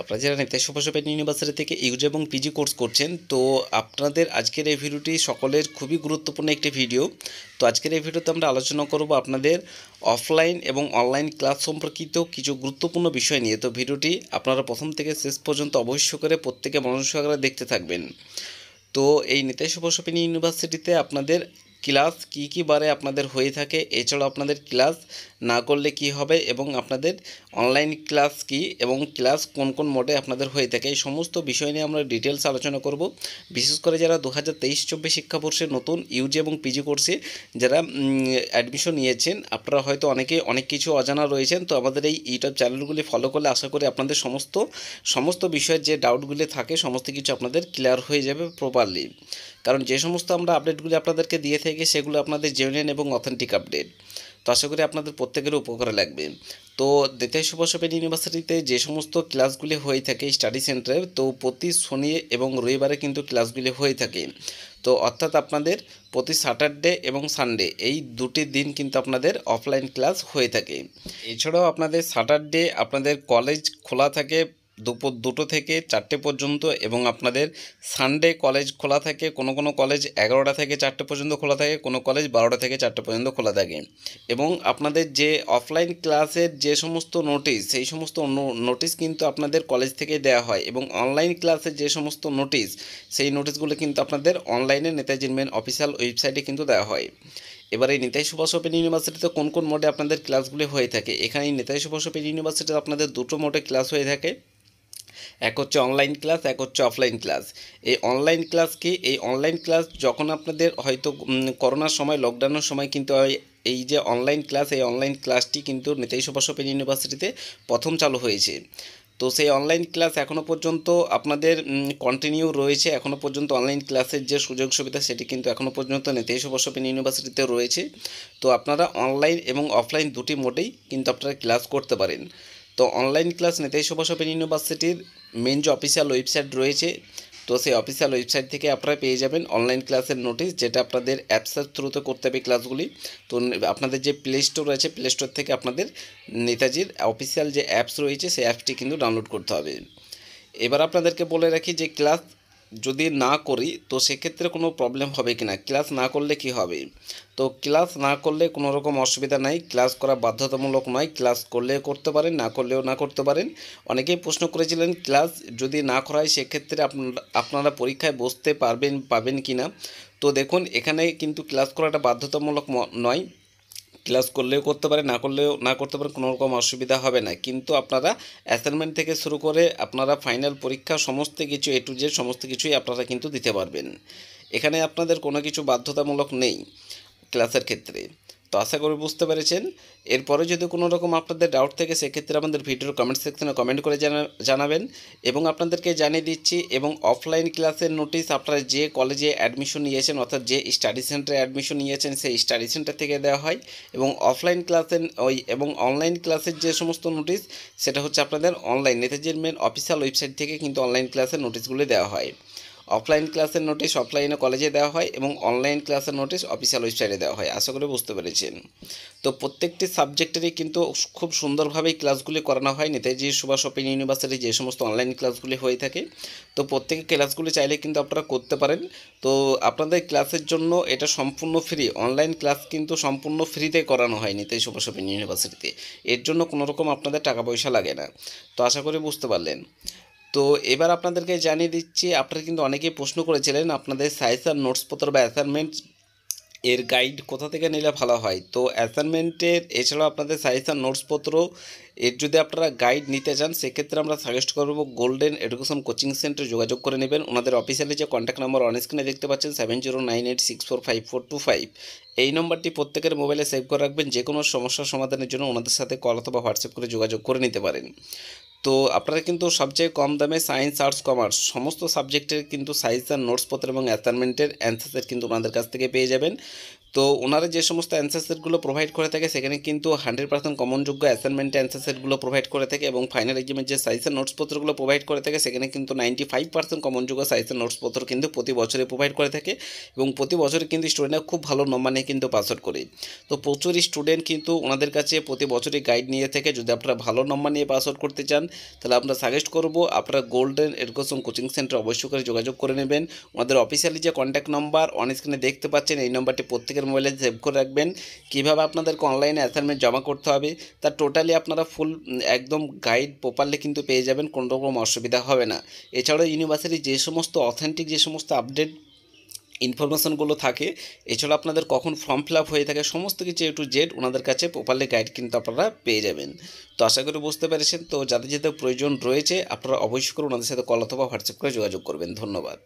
আপনারা যারা নেতাই সুভাষপেট ইউনিভার্সিটি থেকে ইউজি এবং পিজি কোর্স করছেন তো আপনাদের আজকের এই ভিডিওটি সকলের খুবই গুরুত্বপূর্ণ একটি ভিডিও তো আজকের এই ভিডিওতে আমরা আলোচনা করব আপনাদের অফলাইন এবং অনলাইন ক্লাস সম্পর্কিত কিছু গুরুত্বপূর্ণ বিষয় নিয়ে তো ভিডিওটি আপনারা প্রথম থেকে শেষ পর্যন্ত অবশ্য করে প্রত্যেকে মনোযোগ দেখতে থাকবেন তো এই নেতাই সুভাষপেট ইউনিভার্সিটিতে আপনাদের ক্লাস কি কি বারে আপনাদের হয়ে থাকে এছাড়াও আপনাদের ক্লাস না করলে কি হবে এবং আপনাদের অনলাইন ক্লাস কি এবং ক্লাস কোন কোন মোডে আপনাদের হয়ে থাকে এই সমস্ত বিষয় নিয়ে আমরা ডিটেলস আলোচনা করব বিশেষ করে যারা দু হাজার তেইশ চব্বিশ শিক্ষাবর্ষে নতুন ইউজি এবং পিজি কোর্সে যারা অ্যাডমিশন নিয়েছেন আপনারা হয়তো অনেকে অনেক কিছু অজানা রয়েছেন তো আমাদের এই ইউটিউব চ্যানেলগুলি ফলো করলে আশা করি আপনাদের সমস্ত সমস্ত বিষয়ের যে ডাউটগুলি থাকে সমস্ত কিছু আপনাদের ক্লিয়ার হয়ে যাবে প্রপারলি কারণ যে সমস্ত আমরা আপডেটগুলি আপনাদেরকে দিয়ে থাকি সেগুলো আপনাদের জেনুইন এবং অথেন্টিক আপডেট তো আশা করি আপনাদের প্রত্যেকের উপকারে লাগবে তো দেতাই সুভাষ ওপেন ইউনিভার্সিটিতে যে সমস্ত ক্লাসগুলি হয়ে থাকে স্টাডি সেন্টারে তো প্রতি শনি এবং রবিবারে কিন্তু ক্লাসগুলি হয়ে থাকে তো অর্থাৎ আপনাদের প্রতি স্যাটারডে এবং সানডে এই দুটি দিন কিন্তু আপনাদের অফলাইন ক্লাস হয়ে থাকে এছাড়াও আপনাদের স্যাটারডে আপনাদের কলেজ খোলা থাকে দুপুর দুটো থেকে চারটে পর্যন্ত এবং আপনাদের সানডে কলেজ খোলা থাকে কোনো কোনো কলেজ এগারোটা থেকে চারটে পর্যন্ত খোলা থাকে কোনো কলেজ বারোটা থেকে চারটে পর্যন্ত খোলা থাকে এবং আপনাদের যে অফলাইন ক্লাসের যে সমস্ত নোটিশ সেই সমস্ত নোটিশ কিন্তু আপনাদের কলেজ থেকে দেওয়া হয় এবং অনলাইন ক্লাসের যে সমস্ত নোটিশ সেই নোটিশগুলো কিন্তু আপনাদের অনলাইনে নেতাজির মেন অফিসিয়াল ওয়েবসাইটে কিন্তু দেওয়া হয় এবার এই নেতাজি সুভাষ ওপেন ইউনিভার্সিটিতে কোন কোন মোডে আপনাদের ক্লাসগুলি হয়ে থাকে এখানে নেতাজি সুভাষ ওপেন ইউনিভার্সিটিতে আপনাদের দুটো মোডে ক্লাস হয়ে থাকে এক হচ্ছে অনলাইন ক্লাস এক হচ্ছে অফলাইন ক্লাস এই অনলাইন ক্লাস কি এই অনলাইন ক্লাস যখন আপনাদের হয়তো করোনার সময় লকডাউনের সময় কিন্তু এই যে অনলাইন ক্লাস এই অনলাইন ক্লাসটি কিন্তু নেতাই সুভাষ ওপেন ইউনিভার্সিটিতে প্রথম চালু হয়েছে তো সেই অনলাইন ক্লাস এখনও পর্যন্ত আপনাদের কন্টিনিউ রয়েছে এখনও পর্যন্ত অনলাইন ক্লাসের যে সুযোগ সুবিধা সেটি কিন্তু এখনও পর্যন্ত নেতেই সুভাষ ওপেন ইউনিভার্সিটিতে রয়েছে তো আপনারা অনলাইন এবং অফলাইন দুটি মোটেই কিন্তু আপনারা ক্লাস করতে পারেন তো online class Netaji Subhash open ইউনিভার্সিটির মেন যে অফিসিয়াল ওয়েবসাইট রয়েছে তো সেই অফিসিয়াল ওয়েবসাইট থেকে আপনারা পেয়ে যাবেন অনলাইন ক্লাসের নোটিস যেটা আপনাদের অ্যাপসের থ্রুতে করতে হবে ক্লাসগুলি তো আপনাদের যে প্লে স্টোর আছে প্লে স্টোর থেকে আপনাদের নেতাজির অফিসিয়াল যে অ্যাপস রয়েছে সেই অ্যাপসটি কিন্তু ডাউনলোড করতে হবে এবার আপনাদেরকে বলে রাখি যে ক্লাস যদি না করি তো সেক্ষেত্রে কোনো প্রবলেম হবে কি না ক্লাস না করলে কি হবে তো ক্লাস না করলে কোনো রকম অসুবিধা নাই ক্লাস করা বাধ্যতামূলক নয় ক্লাস করলেও করতে পারেন না করলেও না করতে পারেন অনেকেই প্রশ্ন করেছিলেন ক্লাস যদি না করায় সেক্ষেত্রে আপনারা পরীক্ষায় বসতে পারবেন পাবেন কি না তো দেখুন এখানে কিন্তু ক্লাস করাটা বাধ্যতামূলক নয় ক্লাস করলেও করতে পারে না করলেও না করতে পারে কোনো রকম অসুবিধা হবে না কিন্তু আপনারা অ্যাসাইনমেন্ট থেকে শুরু করে আপনারা ফাইনাল পরীক্ষা সমস্ত কিছু এ টু জেড সমস্ত কিছুই আপনারা কিন্তু দিতে পারবেন এখানে আপনাদের কোনো কিছু বাধ্যতামূলক নেই ক্লাসের ক্ষেত্রে তো আশা করি বুঝতে পেরেছেন এরপরে যদি কোনো রকম আপনাদের ডাউট থাকে সেক্ষেত্রে আমাদের ভিডিওর কমেন্ট সেকশনে কমেন্ট করে জানাবেন এবং আপনাদেরকে জানিয়ে দিচ্ছি এবং অফলাইন ক্লাসের নোটিশ আপনারা যে কলেজে অ্যাডমিশন নিয়েছেন অর্থাৎ যে স্টাডি সেন্টারে অ্যাডমিশন নিয়েছেন সেই স্টাডি সেন্টার থেকে দেওয়া হয় এবং অফলাইন ক্লাসের ওই এবং অনলাইন ক্লাসের যে সমস্ত নোটিশ সেটা হচ্ছে আপনাদের অনলাইন নেতাজির মেন অফিসিয়াল ওয়েবসাইট থেকে কিন্তু অনলাইন ক্লাসের নোটিশগুলি দেওয়া হয় অফলাইন ক্লাসের নোটিস অফলাইনে কলেজে দেওয়া হয় এবং অনলাইন ক্লাসের নোটিস অফিসিয়াল ওয়েবসাইটে দেওয়া হয় আশা করে বুঝতে পেরেছেন তো প্রত্যেকটি সাবজেক্টেরই কিন্তু খুব সুন্দরভাবেই ক্লাসগুলি করানো হয় নেতাজি সুভাষ ওপেন ইউনিভার্সিটি যে সমস্ত অনলাইন ক্লাসগুলি হয়ে থাকে তো প্রত্যেক ক্লাসগুলি চাইলে কিন্তু আপনারা করতে পারেন তো আপনাদের ক্লাসের জন্য এটা সম্পূর্ণ ফ্রি অনলাইন ক্লাস কিন্তু সম্পূর্ণ ফ্রিতে করানো হয় নেতাজি সুভাষ ওপেন ইউনিভার্সিটিতে এর জন্য কোনোরকম আপনাদের টাকা পয়সা লাগে না তো আশা করি বুঝতে পারলেন তো এবার আপনাদেরকে জানিয়ে দিচ্ছি আপনারা কিন্তু অনেকেই প্রশ্ন করেছিলেন আপনাদের সাইসার নোটসপত্র বা অ্যাসাইনমেন্ট এর গাইড কোথা থেকে নিলে ভালো হয় তো অ্যাসাইনমেন্টের এছাড়াও আপনাদের সাইসার নোটসপত্র এর যদি আপনারা গাইড নিতে চান সেক্ষেত্রে আমরা সাজেস্ট করব গোল্ডেন এডুকেশন কোচিং সেন্টারে যোগাযোগ করে নেবেন ওনাদের অফিসিয়ালি যে কন্ট্যাক্ট নাম্বার অন স্ক্রিনে দেখতে পাচ্ছেন seven zero nine eight six four five four two five এই নম্বরটি প্রত্যেকের মোবাইলে সেভ করে রাখবেন যে কোনো সমস্যার সমাধানের জন্য ওনাদের সাথে কল অথবা হোয়াটসঅ্যাপ করে যোগাযোগ করে নিতে পারেন তো আপনারা কিন্তু সবচেয়ে কম দামে সায়েন্স আর্টস কমার্স সমস্ত সাবজেক্টের কিন্তু সাইজ আর নোটসপত্র এবং অ্যাসাইনমেন্টের অ্যান্সার কিন্তু আপনাদের কাছ থেকে পেয়ে যাবেন তো ওনারা যে সমস্ত অ্যান্সার সেটগুলো প্রোভাইড করে থাকে সেখানে কিন্তু হান্ড্রেড পার্সেন্ট কমনযোগ্য অ্যাসাইনমেন্টে অ্যান্সার সেটগুলো প্রোভাইড করে থাকে এবং ফাইনাল এক্সামের যে সাইজের নোটসপত্রগুলো প্রোভাইড করে থাকে সেখানে কিন্তু নাইনটি ফাইভ পার্সেন্ট কমনযোগ্য সাইজের নোটসপত্র কিন্তু প্রতি বছরে প্রোভাইড করে থাকে এবং প্রতি বছরে কিন্তু স্টুডেন্টরা খুব ভালো নম্বর নিয়ে কিন্তু পাস আউট করে তো প্রচুর স্টুডেন্ট কিন্তু ওনাদের কাছে প্রতি বছরই গাইড নিয়ে থাকে যদি আপনারা ভালো নম্বর নিয়ে পাস আউট করতে চান তাহলে আমরা সাজেস্ট করব আপনারা গোল্ডেন এডুকেশন কোচিং সেন্টার অবশ্যই করে যোগাযোগ করে নেবেন ওনাদের অফিসিয়ালি যে কন্ট্যাক্ট নম্বর অন স্ক্রিনে দেখতে পাচ্ছেন এই নম্বরটি প্রত্যেকের নিজের মোবাইলে সেভ করে রাখবেন কীভাবে আপনাদেরকে অনলাইনে অ্যাসাইনমেন্ট জমা করতে হবে তা টোটালি আপনারা ফুল একদম গাইড প্রপারলি কিন্তু পেয়ে যাবেন কোনো রকম অসুবিধা হবে না এছাড়াও ইউনিভার্সিটির যে সমস্ত অথেন্টিক যে সমস্ত আপডেট ইনফরমেশনগুলো থাকে এছাড়া আপনাদের কখন ফর্ম ফিল হয়ে থাকে সমস্ত কিছু এ টু জেড ওনাদের কাছে প্রপারলি গাইড কিন্তু আপনারা পেয়ে যাবেন তো আশা করি বুঝতে পেরেছেন তো যাদের যাদের প্রয়োজন রয়েছে আপনারা অবশ্যই করে ওনাদের সাথে কল অথবা হোয়াটসঅ্যাপ করে যোগাযোগ করবেন ধন্যবাদ